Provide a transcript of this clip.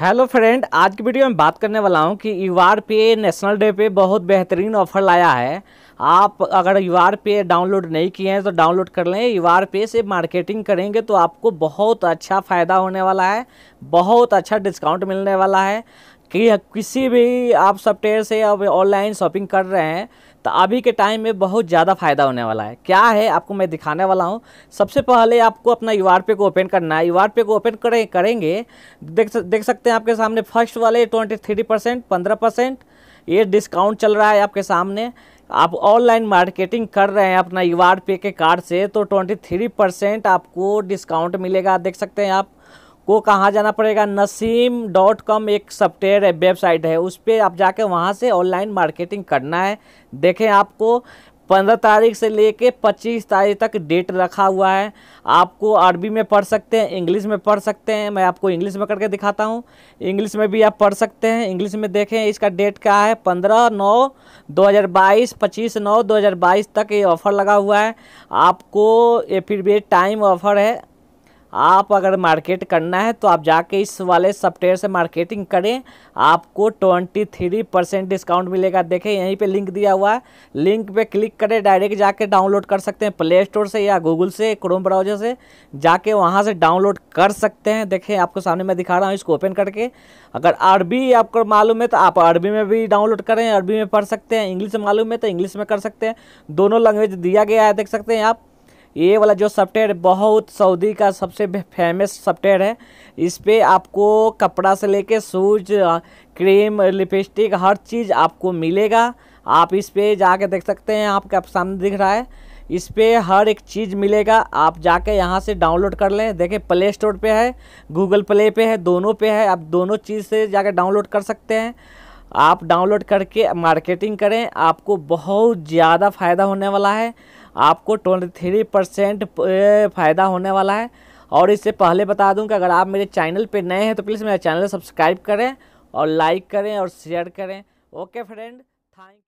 hello friend आज की video में बात करने वाला हूं कि यू आर पे नेशनल डे पे बहुत बेहतरीन ऑफर लाया है आप अगर यू आर पे डाउनलोड नहीं किए हैं तो डाउनलोड कर लें यू आर पे से मार्केटिंग करेंगे तो आपको बहुत अच्छा फ़ायदा होने वाला है बहुत अच्छा डिस्काउंट मिलने वाला है कि किसी भी आप सॉफ्टवेयर से अब ऑनलाइन शॉपिंग कर रहे हैं तो अभी के टाइम में बहुत ज़्यादा फ़ायदा होने वाला है क्या है आपको मैं दिखाने वाला हूँ सबसे पहले आपको अपना यू पे को ओपन करना है यू पे को ओपन करें करेंगे देख देख सकते हैं आपके सामने फर्स्ट वाले ट्वेंटी थ्री परसेंट पंद्रह परसेंट ये डिस्काउंट चल रहा है आपके सामने आप ऑनलाइन मार्केटिंग कर रहे हैं अपना यू पे के कार्ड से तो ट्वेंटी थ्री परसेंट आपको डिस्काउंट मिलेगा देख सकते हैं आप को कहाँ जाना पड़ेगा नसीम डॉट कॉम एक सॉफ्टवेयर वेबसाइट है उस पर आप जाके वहाँ से ऑनलाइन मार्केटिंग करना है देखें आपको पंद्रह तारीख से लेके पच्चीस तारीख तक डेट रखा हुआ है आपको अरबी में पढ़ सकते हैं इंग्लिश में पढ़ सकते हैं मैं आपको इंग्लिश में करके दिखाता हूँ इंग्लिश में भी आप पढ़ सकते हैं इंग्लिश में देखें इसका डेट क्या है पंद्रह नौ दो हज़ार बाईस पच्चीस नौ दो हज़ार बाईस तक ये ऑफ़र लगा हुआ है आपको ये फिर भी टाइम ऑफ़र है आप अगर मार्केट करना है तो आप जाके इस वाले सॉफ्टवेयर से मार्केटिंग करें आपको ट्वेंटी थ्री परसेंट डिस्काउंट मिलेगा देखें यहीं पे लिंक दिया हुआ है लिंक पे क्लिक करें डायरेक्ट जाके डाउनलोड कर सकते हैं प्ले स्टोर से या गूगल से क्रोम ब्राउजर से जाके वहाँ से डाउनलोड कर सकते हैं देखें आपको सामने मैं दिखा रहा हूँ इसको ओपन करके अगर अरबी आपको मालूम है तो आप अरबी में भी डाउनलोड करें अरबी में पढ़ सकते हैं इंग्लिश में मालूम है तो इंग्लिश में कर सकते हैं दोनों लैंग्वेज दिया गया है देख सकते हैं आप ये वाला जो सॉफ्टवेयर बहुत सऊदी का सबसे फेमस सॉफ्टवेयर है इस पर आपको कपड़ा से लेके शूज क्रीम लिपस्टिक हर चीज़ आपको मिलेगा आप इस पर जाके देख सकते हैं आपके आप सामने दिख रहा है इस पर हर एक चीज़ मिलेगा आप जाके यहाँ से डाउनलोड कर लें देखें प्ले स्टोर पे है गूगल प्ले पे है दोनों पे है आप दोनों चीज़ से जाके डाउनलोड कर सकते हैं आप डाउनलोड करके मार्केटिंग करें आपको बहुत ज़्यादा फ़ायदा होने वाला है आपको ट्वेंटी थ्री परसेंट फ़ायदा होने वाला है और इससे पहले बता दूं कि अगर आप मेरे चैनल पे नए हैं तो प्लीज़ मेरा चैनल सब्सक्राइब करें और लाइक करें और शेयर करें ओके फ्रेंड थैंक